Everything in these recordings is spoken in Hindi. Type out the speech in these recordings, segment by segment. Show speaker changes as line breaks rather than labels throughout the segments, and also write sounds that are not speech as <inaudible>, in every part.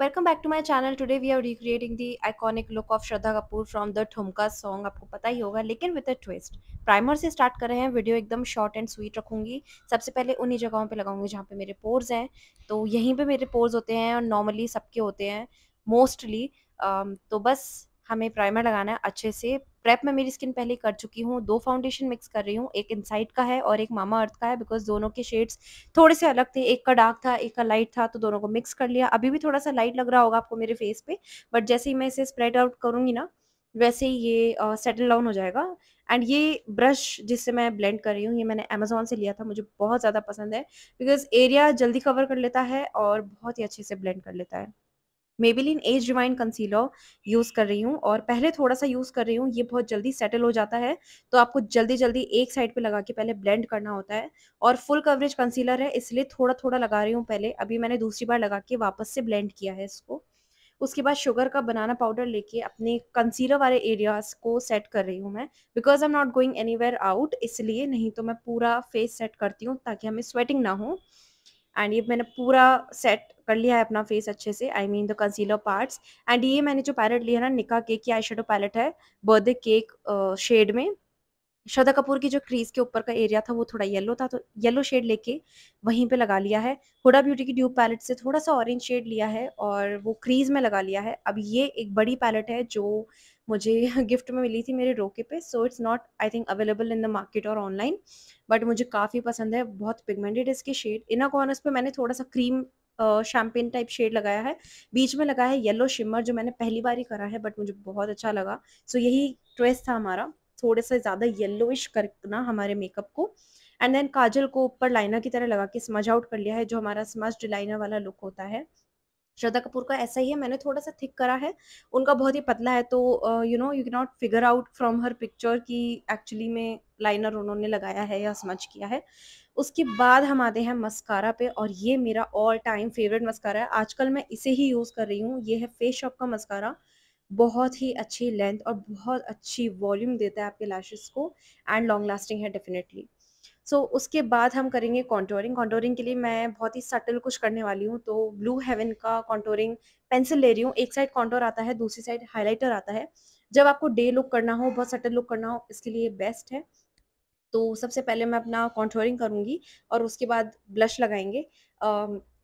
welcome back to my channel today we are recreating the iconic look of Shraddha Kapoor from the Thumka song आपको पता ही होगा लेकिन विद अ ट्विस्ट प्राइमर से स्टार्ट कर रहे हैं वीडियो एकदम शॉर्ट एंड स्वीट रखूंगी सबसे पहले उन्हीं जगहों पे लगाऊंगी जहाँ पे मेरे पोर्स हैं तो यहीं पे मेरे पोर्स होते हैं और नॉर्मली सबके होते हैं मोस्टली um, तो बस हमें प्राइमर लगाना है अच्छे से प्रेप में मेरी स्किन पहले कर चुकी हूँ दो फाउंडेशन मिक्स कर रही हूँ एक इनसाइड का है और एक मामा अर्थ का है बिकॉज दोनों के शेड्स थोड़े से अलग थे एक का डार्क था एक का लाइट था तो दोनों को मिक्स कर लिया अभी भी थोड़ा सा लाइट लग रहा होगा आपको मेरे फेस पे बट जैसे ही मैं इसे स्प्रेड आउट करूंगी ना वैसे ही ये सेटल uh, डाउन हो जाएगा एंड ये ब्रश जिससे मैं ब्लेंड कर रही हूँ ये मैंने अमेजोन से लिया था मुझे बहुत ज़्यादा पसंद है बिकॉज एरिया जल्दी कवर कर लेता है और बहुत ही अच्छे से ब्लेंड कर लेता है Maybelline age rewind concealer use कर रही हूँ और पहले थोड़ा सा यूज़ कर रही हूँ ये बहुत जल्दी सेटल हो जाता है तो आपको जल्दी जल्दी एक साइड पे लगा के पहले ब्लेंड करना होता है और फुल कवरेज कंसीलर है इसलिए थोड़ा थोड़ा लगा रही हूँ पहले अभी मैंने दूसरी बार लगा के वापस से ब्लेंड किया है इसको उसके बाद शुगर का बनाना पाउडर लेके अपने कंसीलर वाले एरियाज को सेट कर रही हूँ मैं because I am not going any out इसलिए नहीं तो मैं पूरा फेस सेट करती हूँ ताकि हमें स्वेटिंग ना हो एंड ये मैंने पूरा सेट कर लिया है अपना फेस अच्छे से I mean the concealer parts and ये मैंने जो पैलेट लिया ना निका केक की आई पैलेट है बर्थडे केक शेड में श्रद्धा कपूर की जो क्रीज के ऊपर का एरिया था वो थोड़ा येलो था तो येलो शेड लेके वहीं पे लगा लिया है हुडा ब्यूटी की ड्यूब पैलेट से थोड़ा सा ऑरेंज शेड लिया है और वो क्रीज में लगा लिया है अब ये एक बड़ी पैलेट है जो मुझे गिफ्ट <laughs> में मिली थी मेरे रोके पे so it's not I think available in the market और ऑनलाइन बट मुझे काफ़ी पसंद है बहुत पिगमेंटेड इसके शेड इना कॉर्नर्स पे मैंने थोड़ा सा क्रीम शैम्पेन टाइप शेड लगाया है बीच में लगाया है येलो शिमर जो मैंने पहली बार ही करा है बट मुझे बहुत अच्छा लगा सो so, यही ट्वेस्ट था हमारा थोड़े से ज़्यादा येलोइश करना हमारे मेकअप को एंड देन काजल को ऊपर लाइनर की तरह लगा के स्मज आउट कर लिया है जो हमारा स्मज्ड लाइनर वाला लुक होता है श्रद्धा कपूर का ऐसा ही है मैंने थोड़ा सा थिक करा है उनका बहुत ही पतला है तो यू नो यू के not figure out from her picture कि एक्चुअली में लाइनर उन्होंने लगाया है या समझ किया है उसके बाद हम आते हैं मस्कारा पे और ये मेरा ऑल टाइम फेवरेट मस्कारा है आजकल मैं इसे ही यूज़ कर रही हूँ ये है फेस शॉप का मस्कारा बहुत ही अच्छी लेंथ और बहुत अच्छी वॉल्यूम देता है आपके लैशेस को एंड लॉन्ग लास्टिंग है डेफिनेटली सो so, उसके बाद हम करेंगे कॉन्टोरिंग कॉन्टोरिंग के लिए मैं बहुत ही सटल कुछ करने वाली हूँ तो ब्लू हेवन का कॉन्टोरिंग पेंसिल ले रही हूँ एक साइड कॉन्टोर आता है दूसरी साइड हाईलाइटर आता है जब आपको डे लुक करना हो बहुत सटल लुक करना हो इसके लिए बेस्ट है तो सबसे पहले मैं अपना कॉन्ट्रोलिंग करूँगी और उसके बाद ब्लश लगाएंगे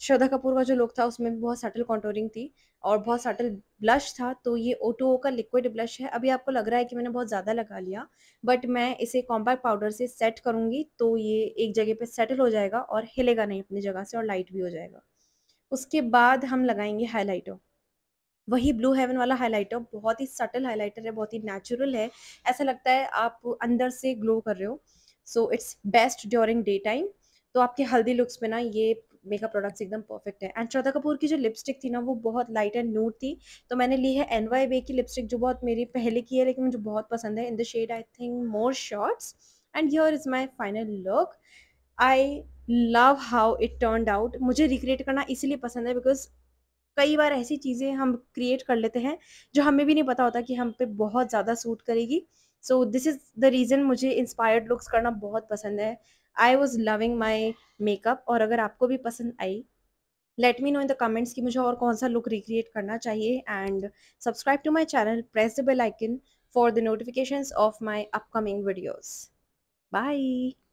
श्रद्धा कपूर का जो लुक था उसमें भी बहुत सटल कॉन्ट्रोलिंग थी और बहुत सटल ब्लश था तो ये ओटो का लिक्विड ब्लश है अभी आपको लग रहा है कि मैंने बहुत ज़्यादा लगा लिया बट मैं इसे कॉम्पैक्ट पाउडर से सेट करूँगी तो ये एक जगह पे सेटल हो जाएगा और हिलेगा नहीं अपनी जगह से और लाइट भी हो जाएगा उसके बाद हम लगाएंगे हाईलाइटर वही ब्लू हेवन वाला हाइलाइटर बहुत ही सटल हाइलाइटर है बहुत ही नेचुरल है ऐसा लगता है आप अंदर से ग्लो कर रहे हो so it's best during day time तो आपके हल्दी लुक्स में ना ये मेकअप प्रोडक्ट्स एकदम परफेक्ट है एंड श्रद्धा कपूर की जो लिपस्टिक थी ना वो बहुत लाइट एंड न्यूट थी तो मैंने ली है एन वाई बे की लिपस्टिक जो बहुत मेरी पहले की है लेकिन मुझे बहुत पसंद है in the shade I think more shorts and your is my final look I love how it turn out मुझे रिक्रिएट करना इसीलिए पसंद है बिकॉज कई बार ऐसी चीज़ें हम क्रिएट कर लेते हैं जो हमें भी नहीं पता होता कि हम पे बहुत ज़्यादा सूट करेगी so this is the reason मुझे इंस्पायर्ड लुक्स करना बहुत पसंद है I was loving my makeup और अगर आपको भी पसंद आई let me know in the comments कि मुझे और कौन सा लुक रिक्रिएट करना चाहिए and subscribe to my channel press the bell icon for the notification of my upcoming videos bye